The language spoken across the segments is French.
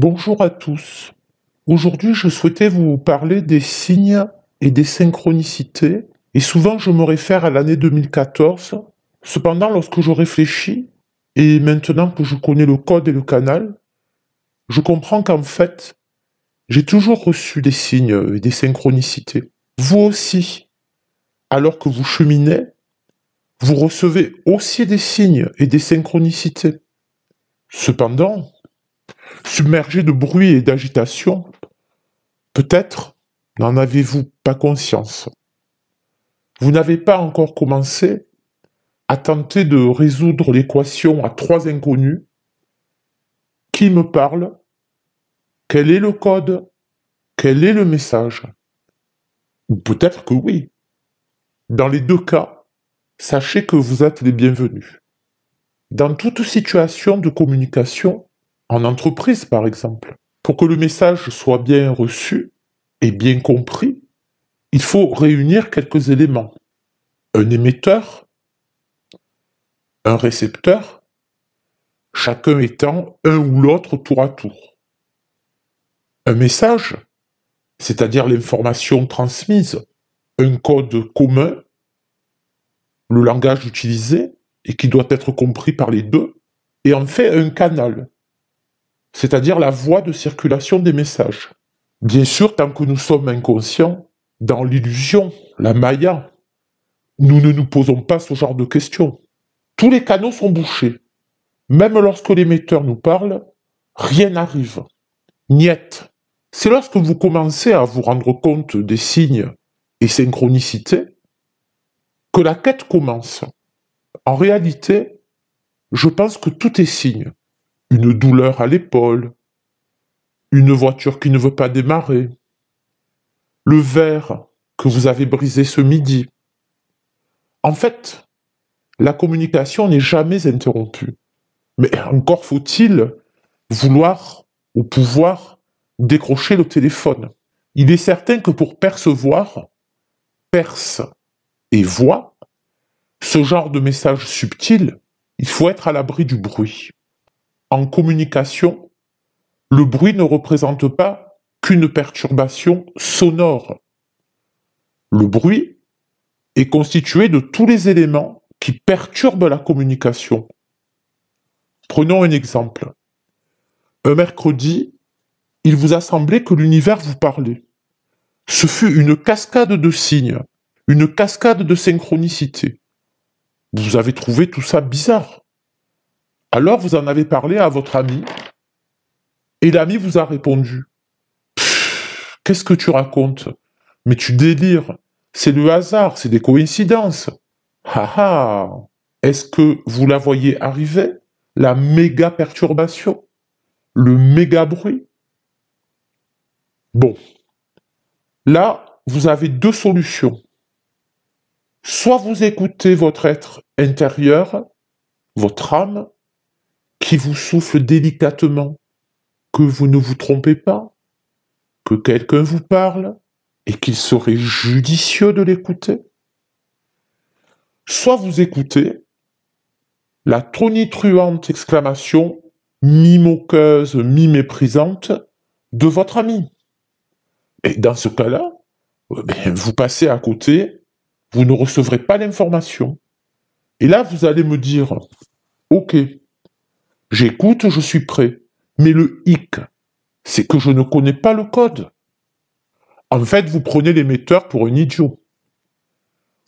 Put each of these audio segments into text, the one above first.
Bonjour à tous. Aujourd'hui, je souhaitais vous parler des signes et des synchronicités. Et souvent, je me réfère à l'année 2014. Cependant, lorsque je réfléchis, et maintenant que je connais le code et le canal, je comprends qu'en fait, j'ai toujours reçu des signes et des synchronicités. Vous aussi, alors que vous cheminez, vous recevez aussi des signes et des synchronicités. Cependant, submergé de bruit et d'agitation, peut-être n'en avez-vous pas conscience. Vous n'avez pas encore commencé à tenter de résoudre l'équation à trois inconnus. Qui me parle Quel est le code Quel est le message Ou peut-être que oui. Dans les deux cas, sachez que vous êtes les bienvenus. Dans toute situation de communication, en entreprise par exemple. Pour que le message soit bien reçu et bien compris, il faut réunir quelques éléments. Un émetteur, un récepteur, chacun étant un ou l'autre tour à tour. Un message, c'est-à-dire l'information transmise, un code commun, le langage utilisé et qui doit être compris par les deux, et en fait un canal, c'est-à-dire la voie de circulation des messages. Bien sûr, tant que nous sommes inconscients, dans l'illusion, la maya, nous ne nous posons pas ce genre de questions. Tous les canaux sont bouchés. Même lorsque l'émetteur nous parle, rien n'arrive. Niet. C'est lorsque vous commencez à vous rendre compte des signes et synchronicités que la quête commence. En réalité, je pense que tout est signe une douleur à l'épaule, une voiture qui ne veut pas démarrer, le verre que vous avez brisé ce midi. En fait, la communication n'est jamais interrompue. Mais encore faut-il vouloir ou pouvoir décrocher le téléphone. Il est certain que pour percevoir, perce et voit, ce genre de message subtil, il faut être à l'abri du bruit en communication, le bruit ne représente pas qu'une perturbation sonore. Le bruit est constitué de tous les éléments qui perturbent la communication. Prenons un exemple. Un mercredi, il vous a semblé que l'univers vous parlait. Ce fut une cascade de signes, une cascade de synchronicité. Vous avez trouvé tout ça bizarre. Alors vous en avez parlé à votre ami, et l'ami vous a répondu. Qu'est-ce que tu racontes Mais tu délires. C'est le hasard, c'est des coïncidences. Ha ha Est-ce que vous la voyez arriver La méga perturbation Le méga bruit Bon. Là, vous avez deux solutions. Soit vous écoutez votre être intérieur, votre âme, qui vous souffle délicatement que vous ne vous trompez pas, que quelqu'un vous parle et qu'il serait judicieux de l'écouter. Soit vous écoutez la tronitruante exclamation mi-moqueuse, mi-méprisante de votre ami. Et dans ce cas-là, euh, ben, vous passez à côté, vous ne recevrez pas l'information. Et là, vous allez me dire, OK, J'écoute, je suis prêt. Mais le hic, c'est que je ne connais pas le code. En fait, vous prenez l'émetteur pour un idiot.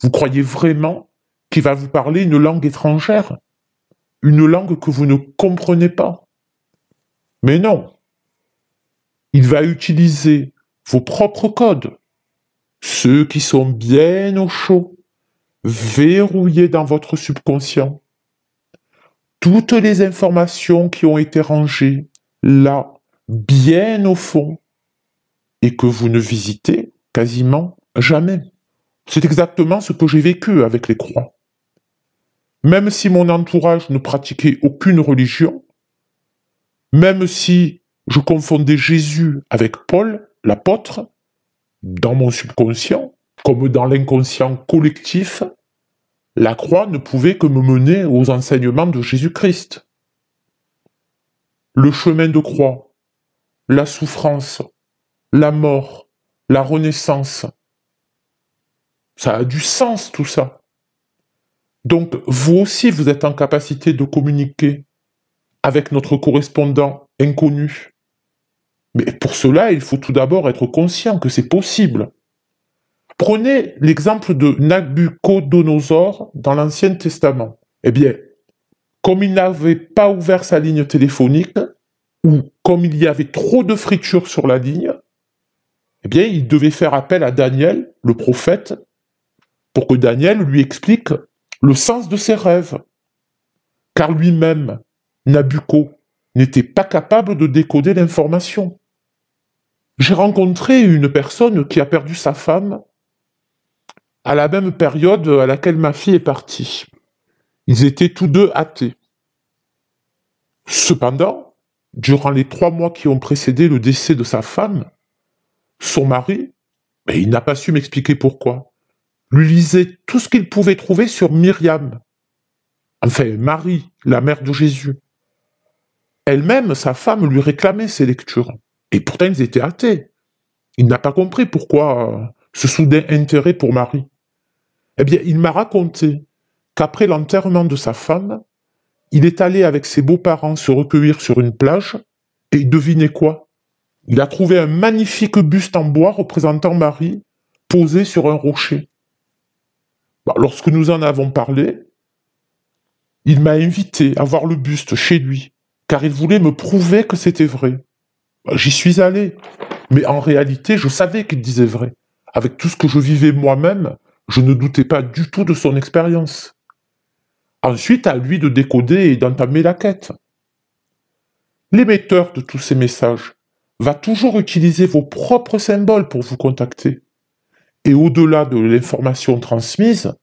Vous croyez vraiment qu'il va vous parler une langue étrangère Une langue que vous ne comprenez pas Mais non. Il va utiliser vos propres codes, ceux qui sont bien au chaud, verrouillés dans votre subconscient toutes les informations qui ont été rangées là, bien au fond, et que vous ne visitez quasiment jamais. C'est exactement ce que j'ai vécu avec les croix. Même si mon entourage ne pratiquait aucune religion, même si je confondais Jésus avec Paul, l'apôtre, dans mon subconscient, comme dans l'inconscient collectif, la croix ne pouvait que me mener aux enseignements de Jésus-Christ. Le chemin de croix, la souffrance, la mort, la renaissance. Ça a du sens tout ça. Donc vous aussi, vous êtes en capacité de communiquer avec notre correspondant inconnu. Mais pour cela, il faut tout d'abord être conscient que c'est possible. Prenez l'exemple de Nabucodonosor dans l'Ancien Testament. Eh bien, comme il n'avait pas ouvert sa ligne téléphonique, ou comme il y avait trop de fritures sur la ligne, eh bien, il devait faire appel à Daniel, le prophète, pour que Daniel lui explique le sens de ses rêves. Car lui-même, Nabucco, n'était pas capable de décoder l'information. J'ai rencontré une personne qui a perdu sa femme à la même période à laquelle ma fille est partie. Ils étaient tous deux athées. Cependant, durant les trois mois qui ont précédé le décès de sa femme, son mari, mais il n'a pas su m'expliquer pourquoi, lui lisait tout ce qu'il pouvait trouver sur Myriam. Enfin, Marie, la mère de Jésus. Elle-même, sa femme, lui réclamait ses lectures. Et pourtant, ils étaient athées. Il n'a pas compris pourquoi euh, ce soudain intérêt pour Marie. Eh bien, il m'a raconté qu'après l'enterrement de sa femme, il est allé avec ses beaux-parents se recueillir sur une plage, et devinez quoi Il a trouvé un magnifique buste en bois représentant Marie, posé sur un rocher. Bah, lorsque nous en avons parlé, il m'a invité à voir le buste chez lui, car il voulait me prouver que c'était vrai. Bah, j'y suis allé, mais en réalité, je savais qu'il disait vrai, avec tout ce que je vivais moi-même je ne doutais pas du tout de son expérience. Ensuite, à lui de décoder et d'entamer la quête. L'émetteur de tous ces messages va toujours utiliser vos propres symboles pour vous contacter. Et au-delà de l'information transmise,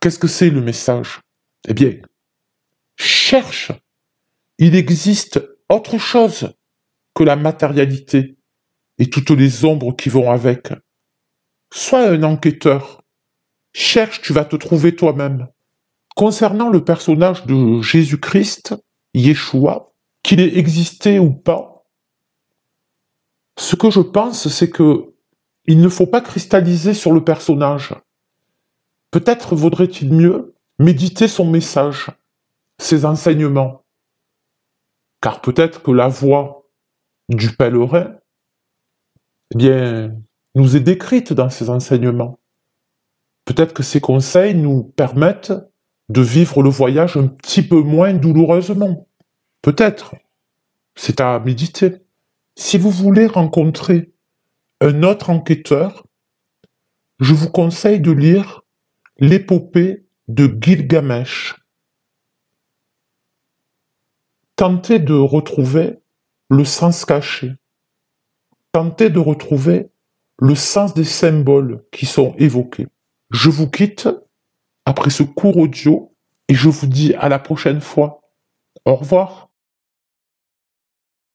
qu'est-ce que c'est le message Eh bien, cherche. Il existe autre chose que la matérialité et toutes les ombres qui vont avec. Sois un enquêteur. Cherche, tu vas te trouver toi-même. Concernant le personnage de Jésus-Christ, Yeshua, qu'il ait existé ou pas, ce que je pense, c'est que il ne faut pas cristalliser sur le personnage. Peut-être vaudrait-il mieux méditer son message, ses enseignements. Car peut-être que la voix du pèlerin, eh bien, nous est décrite dans ces enseignements. Peut-être que ces conseils nous permettent de vivre le voyage un petit peu moins douloureusement. Peut-être. C'est à méditer. Si vous voulez rencontrer un autre enquêteur, je vous conseille de lire l'épopée de Gilgamesh. Tentez de retrouver le sens caché. Tentez de retrouver le sens des symboles qui sont évoqués. Je vous quitte après ce cours audio et je vous dis à la prochaine fois. Au revoir.